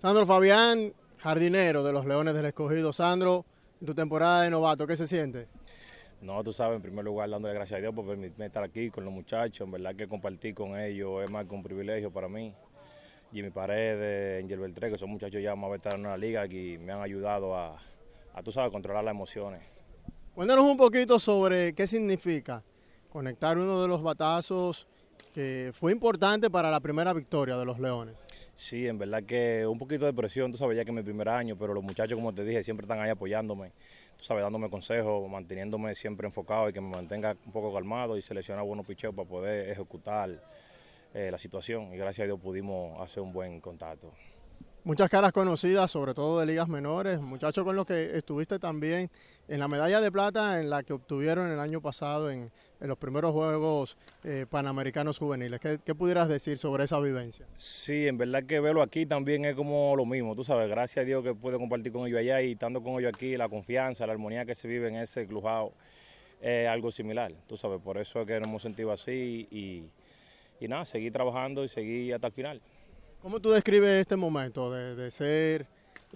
Sandro Fabián, jardinero de los Leones del Escogido. Sandro, en tu temporada de novato, ¿qué se siente? No, tú sabes, en primer lugar, dándole gracias a Dios por permitirme estar aquí con los muchachos. En verdad que compartir con ellos es más que un privilegio para mí. Jimmy Paredes, Angel Beltré, que son muchachos ya más veteranos en la liga aquí, me han ayudado a, a, tú sabes, controlar las emociones. Cuéntanos un poquito sobre qué significa conectar uno de los batazos que fue importante para la primera victoria de los Leones. Sí, en verdad que un poquito de presión, tú sabes, ya que es mi primer año, pero los muchachos, como te dije, siempre están ahí apoyándome, tú sabes, dándome consejos, manteniéndome siempre enfocado y que me mantenga un poco calmado y seleccionar buenos picheos para poder ejecutar eh, la situación. Y gracias a Dios pudimos hacer un buen contacto muchas caras conocidas, sobre todo de ligas menores, muchachos con los que estuviste también en la medalla de plata en la que obtuvieron el año pasado en, los primeros Juegos eh, Panamericanos Juveniles. ¿Qué, pudieras decir sobre esa vivencia? Sí, en verdad que verlo aquí también es como lo mismo, tú sabes, gracias a Dios que pude compartir con ellos allá y estando con ellos aquí, la confianza, la armonía que se vive en ese clujado, es algo similar, tú sabes, por eso es que nos hemos sentido así y, y nada, seguir trabajando y seguir hasta el final. ¿Cómo tú describes este momento de, ser,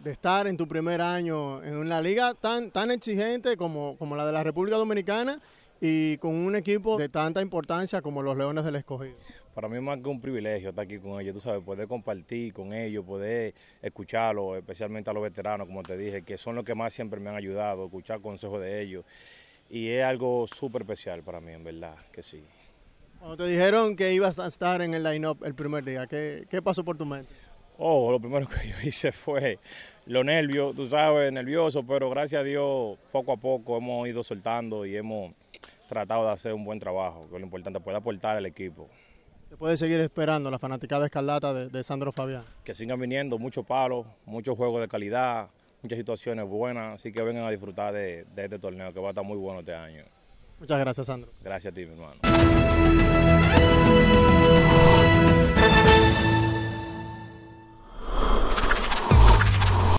de estar en tu primer año en una liga tan, tan exigente como, como la de la República Dominicana y con un equipo de tanta importancia como los Leones del Escogido? Para mí es más que un privilegio estar aquí con ellos, tú sabes, poder compartir con ellos, poder escucharlos, especialmente a los veteranos, como te dije, que son los que más siempre me han ayudado, escuchar consejos de ellos. Y es algo súper especial para mí, en verdad, que sí. Cuando te dijeron que ibas a estar en el line-up el primer día, ¿qué, pasó por tu mente? Oh, lo primero que yo hice fue lo nervio, tú sabes, nervioso, pero gracias a Dios poco a poco hemos ido soltando y hemos tratado de hacer un buen trabajo, que lo importante poder aportar al equipo. ¿Te puedes seguir esperando la fanaticada escarlata de, Sandro Fabián? Que sigan viniendo, muchos palos, muchos juegos de calidad, muchas situaciones buenas, así que vengan a disfrutar de este torneo que va a estar muy bueno este año. Muchas gracias, Sandro. Gracias a ti, mi hermano.